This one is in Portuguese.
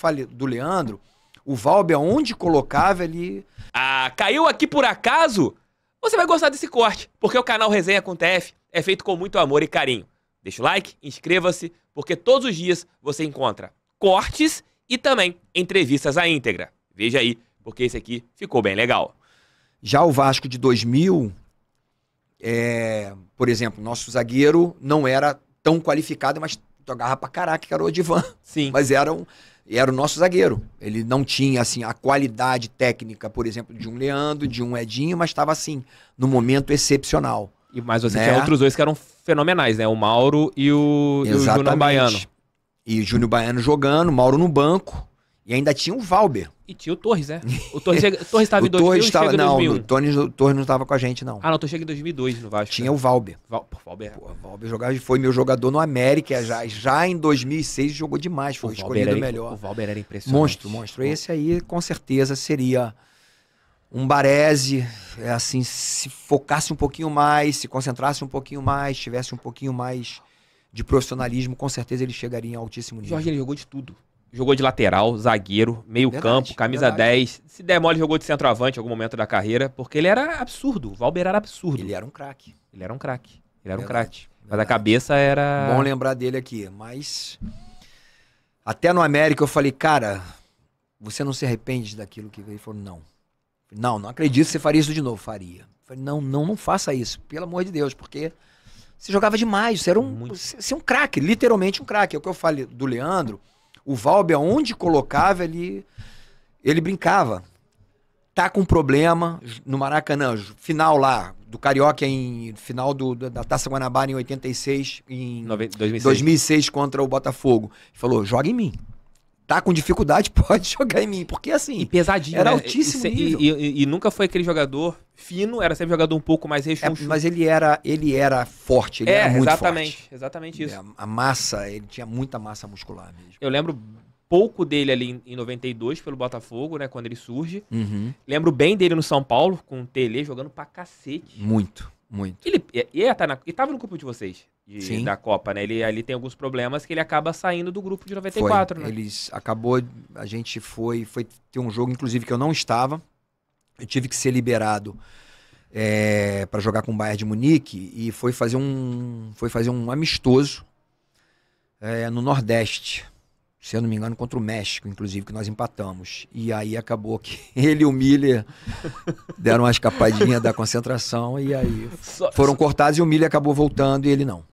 fale do Leandro, o Valber, onde colocava, ele. Ah, caiu aqui por acaso? Você vai gostar desse corte, porque o canal Resenha com TF é feito com muito amor e carinho. Deixa o like, inscreva-se, porque todos os dias você encontra cortes e também entrevistas à íntegra. Veja aí, porque esse aqui ficou bem legal. Já o Vasco de 2000, é, por exemplo, nosso zagueiro não era tão qualificado, mas jogava pra caraca, que era o Odivan. Sim. Mas era, um, era o nosso zagueiro. Ele não tinha, assim, a qualidade técnica, por exemplo, de um Leandro, de um Edinho, mas estava, assim, no momento excepcional. E mas você né? tinha outros dois que eram fenomenais, né? O Mauro e o, e o Júnior Baiano. E o Júnior Baiano jogando, Mauro no banco, e ainda tinha o Valber. E tinha o Torres, né? O Torres estava em 2002 Torres tava, não, 2001. O Torres, o Torres não estava com a gente, não. Ah, não, o Torres chega em 2002 no Vasco. Tinha né? o Valber. Val, pô, Valber. É. Pô, Valber jogava, foi meu jogador no América já, já em 2006 jogou demais, foi o escolhido era, melhor. O Valber era impressionante. Monstro, monstro. Esse aí com certeza seria um Baresi, é assim, se focasse um pouquinho mais, se concentrasse um pouquinho mais, tivesse um pouquinho mais de profissionalismo, com certeza ele chegaria em altíssimo nível. Jorge, ele jogou de tudo jogou de lateral, zagueiro, meio-campo, camisa verdade. 10. Se der mole, jogou de centroavante em algum momento da carreira, porque ele era absurdo. O Valber era absurdo. Ele era um craque. Ele era um craque. Ele era verdade, um craque. Mas verdade. a cabeça era. Bom lembrar dele aqui, mas. Até no América eu falei, cara, você não se arrepende daquilo que veio? Ele falou, não. não, não acredito que você faria isso de novo. Faria. Falei, não, não, não faça isso, pelo amor de Deus, porque você jogava demais, você era um, Muito. você, você é um craque, literalmente um craque. É o que eu falei do Leandro, o Valber, onde colocava, ele, ele brincava. Tá com problema no Maracanã, final lá, do Carioca em final do, da Taça Guanabara em 86, em 2006. 2006 contra o Botafogo. Ele falou: joga em mim tá com dificuldade, pode jogar em mim. Porque assim. E pesadinho. Era né? altíssimo. E, e, e, nunca foi aquele jogador fino, era sempre jogador um pouco mais rechonchudo. É, mas ele era, ele era forte, ele é, era muito exatamente, forte. Exatamente isso. A, é, a massa, ele tinha muita massa muscular mesmo. Eu lembro pouco dele ali em 92 pelo Botafogo, né? Quando ele surge. Uhum. Lembro bem dele no São Paulo, com o Tele jogando pra cacete. Muito. Muito. Ele, e ele, é, tá na, ele tava no grupo de vocês, de, Sim. da Copa, né? Ele ali tem alguns problemas que ele acaba saindo do grupo de 94, foi. né? Eles acabou, a gente foi, foi ter um jogo, inclusive, que eu não estava. Eu tive que ser liberado é, eh, para jogar com o Bayern de Munique e foi fazer um, foi fazer um amistoso é, no Nordeste se eu não me engano, contra o México, inclusive, que nós empatamos. E aí acabou que ele e o Miller deram uma escapadinha da concentração e aí foram cortados e o Miller acabou voltando e ele não.